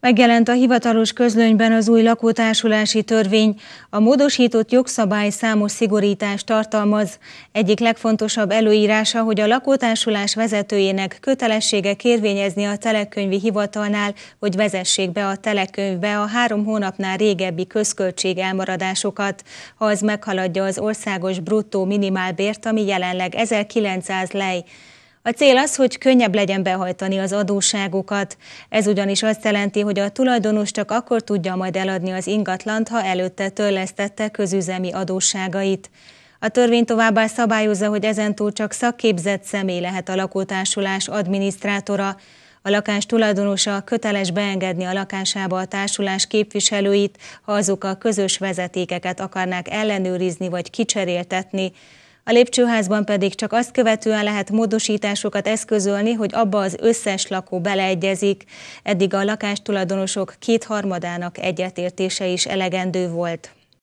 Megjelent a hivatalos közlönyben az új lakótársulási törvény. A módosított jogszabály számos szigorítást tartalmaz. Egyik legfontosabb előírása, hogy a lakótársulás vezetőjének kötelessége kérvényezni a telekönyvi hivatalnál, hogy vezessék be a telekönyvbe a három hónapnál régebbi közköltség elmaradásokat, ha az meghaladja az országos bruttó minimálbért, ami jelenleg 1900 lej. A cél az, hogy könnyebb legyen behajtani az adóságokat. Ez ugyanis azt jelenti, hogy a tulajdonos csak akkor tudja majd eladni az ingatlant, ha előtte törlesztette közüzemi adósságait. A törvény továbbá szabályozza, hogy ezentúl csak szakképzett személy lehet a lakótársulás adminisztrátora, a lakás tulajdonosa köteles beengedni a lakásába a társulás képviselőit, ha azok a közös vezetékeket akarnák ellenőrizni vagy kicseréltetni a lépcsőházban pedig csak azt követően lehet módosításokat eszközölni, hogy abba az összes lakó beleegyezik. Eddig a lakástulajdonosok kétharmadának egyetértése is elegendő volt.